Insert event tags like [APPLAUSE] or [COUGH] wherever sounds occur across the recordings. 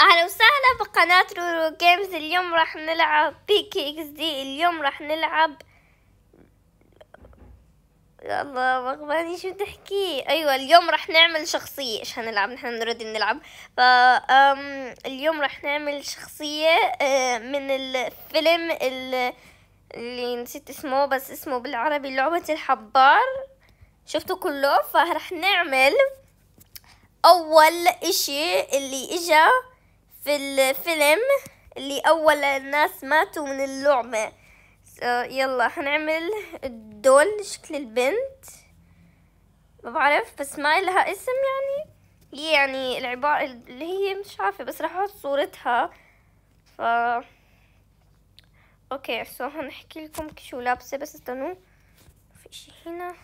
اهلا وسهلا بقناة رورو جيمز اليوم راح نلعب بيكي اكس دي اليوم راح نلعب الله بغباني شو تحكي ايوه اليوم راح نعمل شخصية ايش هنلعب نحن نريد نلعب ف اليوم راح نعمل شخصية آه، من الفيلم اللي نسيت اسمه بس اسمه بالعربي لعبة الحبار شفتوا كله فراح نعمل اول اشي اللي اجا في الفيلم اللي أول الناس ماتوا من اللعبة يلا هنعمل الدول شكل البنت ما بعرف بس ما لها اسم يعني هي يعني العبارة اللي هي مش عارفة بس راح احط صورتها ف اوكي سو هنحكي لكم شو لابسة بس استنوا في اشي هنا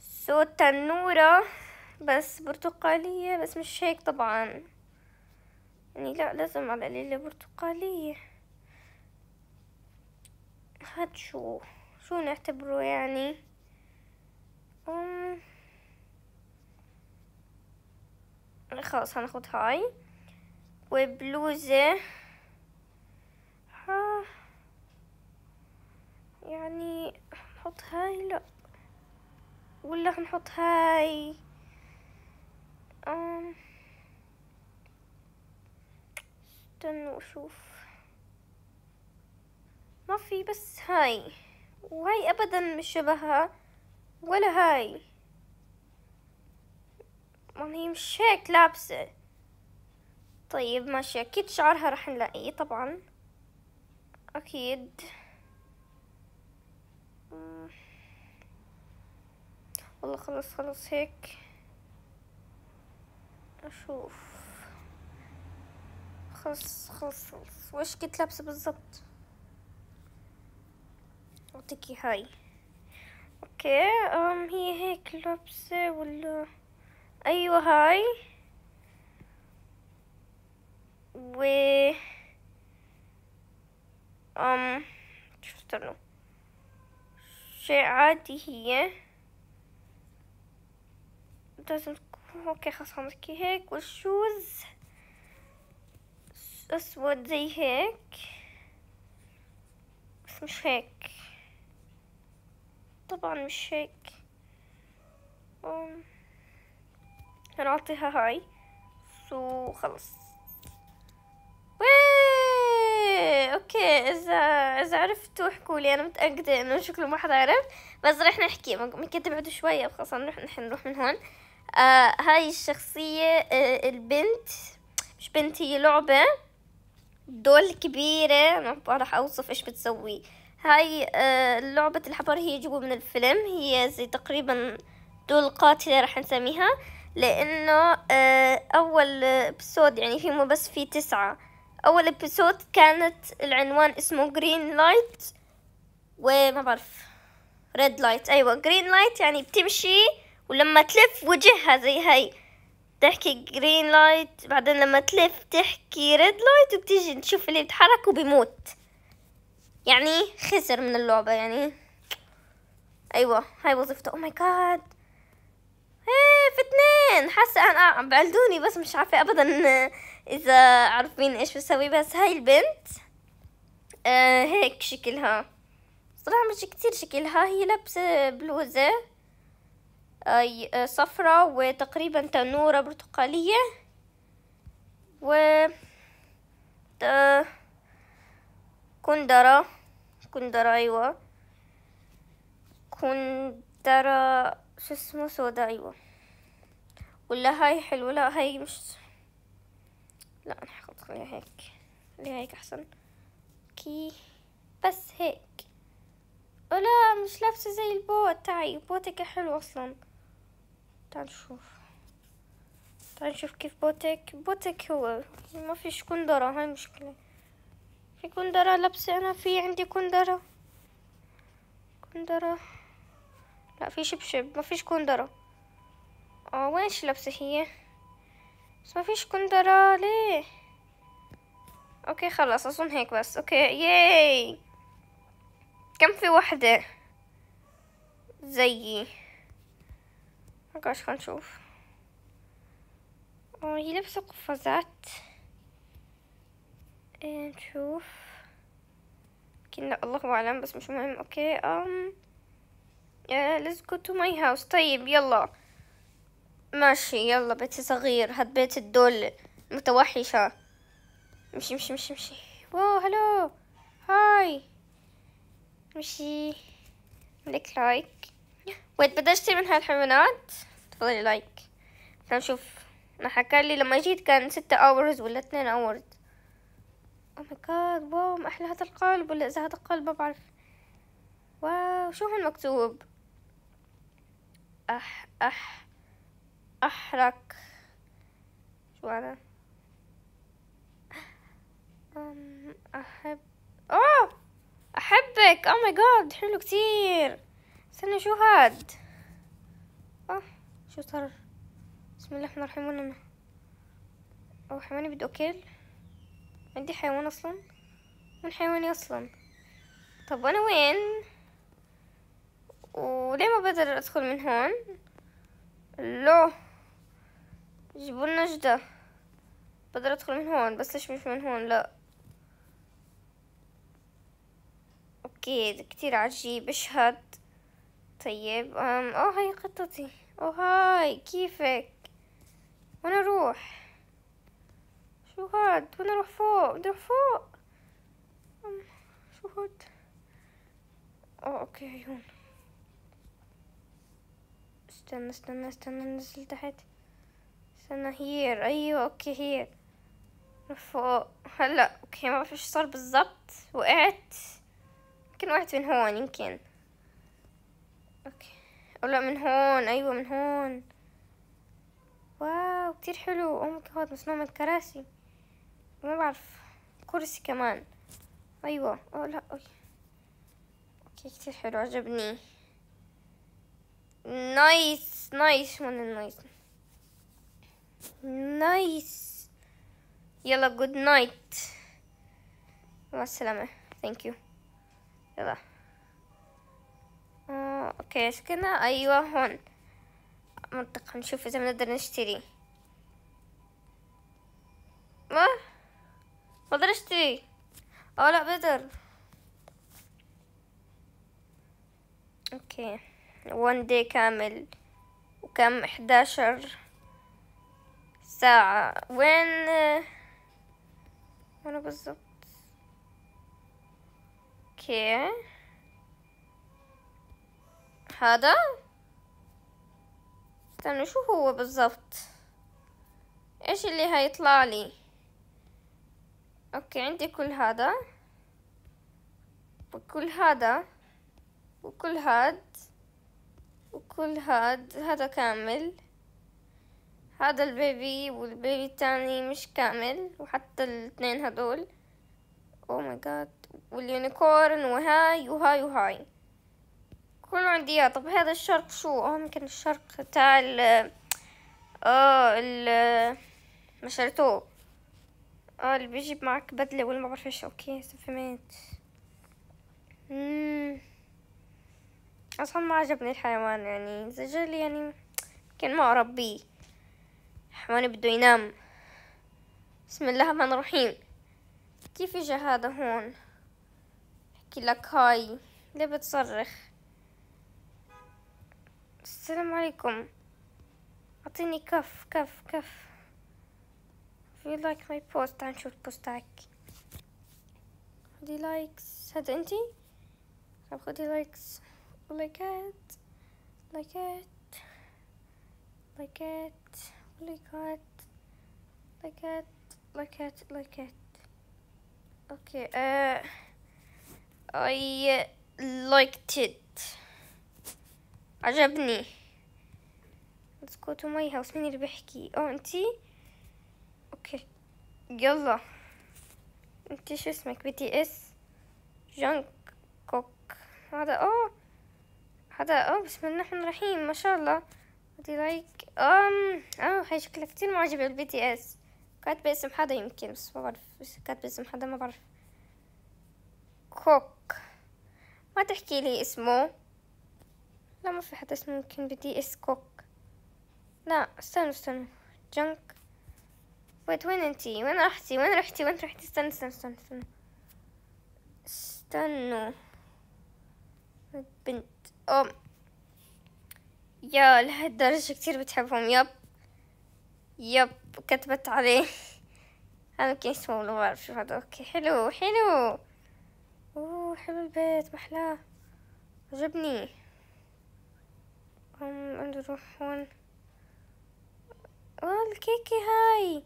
سو تنورة بس برتقالية بس مش هيك طبعا يعني لا لازم على قليلة برتقالية هاد شو شو نعتبره يعني خلاص هناخد هاي وبلوزة ها يعني نحط هاي لا ولا هنحط هاي أم... استنى واشوف ما في بس هاي وهاي ابدا مش شبهها ولا هاي ما هي يعني مش هيك لابسة طيب ماشي اكيد شعرها رح نلاقيه طبعا اكيد والله خلص خلص هيك اشوف خلص خلص خلص وش كنت لابسه بالضبط اعطيكي هاي اوكي ام هي هيك لابسه ولا ايوه هاي و ام شو شيء عادي هي لازم اوكي خلص عمرك هيك والشوز أسود زي هيك بس مش هيك طبعا مش هيك هنعطيها هاي سو خلص ويه! اوكي اذا اذا عرفتوا احكوا لي انا متاكده انه شكله ما حدا عرف بس رح نحكي ممكن تبعدوا شويه خلص نروح نحن نروح من هون آه هاي الشخصيه آه البنت مش بنت هي لعبه دول كبيرة ما راح أوصف إيش بتسوي هاي اللعبة لعبة الحبر هي جوا من الفيلم هي زي تقريبا دول قاتلة رح نسميها لأنه آه، أول ابسود يعني في مو بس في تسعة أول ابسود كانت العنوان اسمه جرين لايت وما بعرف ريد لايت أيوة جرين لايت يعني بتمشي ولما تلف وجهها زي هاي تحكي جرين لايت بعدين لما تلف تحكي ريد لايت وبتيجي تشوف اللي بيتحرك وبيموت يعني خسر من اللعبة يعني ايوه هاي وظيفته او ماي جاد ايه في اثنين حاسة انا بعلدوني بس مش عارفة ابدا اذا عارفين ايش بسوي بس هاي البنت آه هيك شكلها صراحة مش كتير شكلها هي لابسة بلوزة آه، آه، صفرة وتقريبا تنورة برتقالية و كندرة كندرة أيوة كندرة شو اسمه سودا أيوة ولا هاي حلوة لا هاي مش لا أنا خليها هيك خليها هيك أحسن كي بس هيك ولا مش لابسة زي البوت تاعي بوتك حلو أصلا تعال نشوف تعال نشوف كيف بوتك بوتك هو ما فيش كندرة هاي مشكلة في كندرة لابسة أنا في عندي كندرة كندرة لا في شبشب ما فيش كندرة اه وينش لبسة هي بس ما فيش كندرة ليه اوكي خلاص اظن هيك بس اوكي ياي كم في وحدة زيي خل إيه، نشوف هي لابسه قفازات نشوف كنا الله اعلم بس مش مهم اوكي ام ليتس جو تو ماي هاوس طيب يلا ماشي يلا بيتي صغير هاد بيت الدول متوحشة مشي مشي مشي مشي واو هلو هاي مشي لك لايك واتبدشتي من هالحيوانات تفضلي لايك خلينا نشوف ما حكى لي لما جيت كان ستة اورز ولا اثنين اورز او ماي جاد واو ما احلى هذا القلب ولا اذا هذا القلب ما بعرف واو شو هون مكتوب اح اح احرك شو انا احب اوه احبك او ماي جاد حلو كتير استنى شو هاد اه شو صار بسم الله الرحمن الرحيم انا او حيواني بده اكل عندي حيوان اصلا من حيواني اصلا طب وانا وين وليه ما بقدر ادخل من هون لو جيبوا جدة بقدر ادخل من هون بس ليش مش من هون لا اوكي كتير عجيب اشهد طيب اه هاي قطتي اه هاي كيفك وانا اروح شو هاد وانا اروح فوق بدي اروح فوق شو هاد اه اوكي هون استنى استنى استنى ننزل تحت استنى هير ايوه اوكي هير فوق هلا اوكي ما بعرف ايش صار بالضبط وقعت يمكن وقعت من هون يمكن اوكي او لا من هون ايوه من هون واو كتير حلو او ماي جاد مصنوع من الكراسي ما بعرف كرسي كمان ايوه او لا اوكي اوكي كتير حلو عجبني نايس نايس من النايس نايس يلا جود نايت مع السلامة ثانك يو يلا آه، اوكي شكلنا ايوه هون منطقة نشوف اذا بنقدر نشتري ما بقدر اشتري او آه، لا بقدر اوكي وان دي كامل وكم احداشر ساعة وين وين بالضبط اوكي هذا استنى شو هو بالضبط ايش اللي هيطلع لي اوكي عندي كل هذا وكل هذا وكل هاد وكل هاد هذا كامل هذا البيبي والبيبي التاني مش كامل وحتى الاثنين هدول او ماي جاد واليونيكورن وهاي وهاي وهاي كل عندي إياه طب هذا الشرق شو اه يمكن الشرق تاع ال اه ال مشاريطو اه اللي بيجيب معك بدلة ولا ما بعرفش اوكي فهمت اصلا ما عجبني الحيوان يعني زجل يعني كان ما اربيه الحيوان بده ينام بسم الله الرحمن الرحيم كيف اجى هذا هون احكي لك هاي ليه بتصرخ السلام عليكم اعطيني كف كف كف if you like my post تعال نشوف بوست تاعك خدي لايكس هذا انتي طب خدي لايكس لايكات لايكات لايكات لايكات لايكات لايكات لايكات اوكي uh, I liked it عجبني اسكتوا go هاوس مين اللي بيحكي اه انتي اوكي يلا انتي شو اسمك بي تي اس جانك كوك هذا او هذا او بسم الله الرحمن الرحيم ما شاء الله would لايك ام او هاي شكلها كتير معجبة بالبي تي اس كاتبة اسم حدا يمكن بس ما بعرف كاتبة اسم حدا ما بعرف كوك ما تحكي لي اسمه لا ما في حد اسمه يمكن بدي اس كوك لا استنوا استنوا جنك ويت وين انتي وين رحتي وين رحتي وين رحتي استنوا استنوا استنوا استنوا استنوا بنت ام يا لهالدرجة كتير بتحبهم يب يب كتبت عليه [LAUGHS] انا يمكن اسمه ما بعرف شو هذا اوكي حلو حلو اوه حلو البيت محلاه عجبني عم نروح هون اوه الكيكة هاي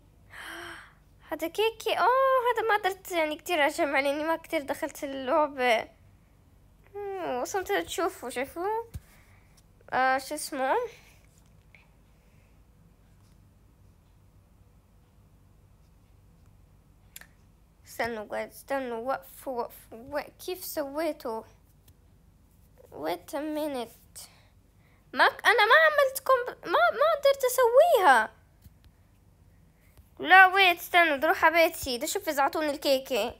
[GASPS] هذا كيكي اوه هذا ما قدرت يعني كتير اجمع لاني ما كتير دخلت اللعبة أمم، وصلت تشوفوا شايفوه آه شو اسمه استنوا قاعد استنوا وقفوا وقفوا كيف سويته wait a minute ما انا ما عملت ما ما قدرت اسويها لا ويت استنوا بدي اروح على بيتي بدي اشوف اذا عطوني الكيكه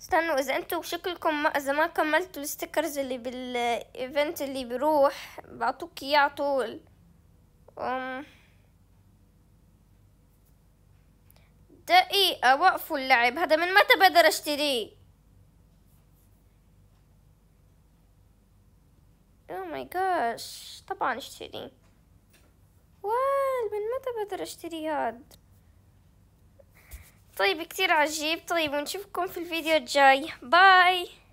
استنوا اذا انتوا شكلكم ما اذا ما كملتوا الستيكرز اللي بالايفنت اللي بروح بعطوك اياه على طول أم... دقيقة وقفوا اللعب هذا من متى بقدر اشتريه ماي جاش طبعا اشتري وال من متى بقدر اشتري هاد طيب كتير عجيب طيب ونشوفكم في الفيديو الجاي باي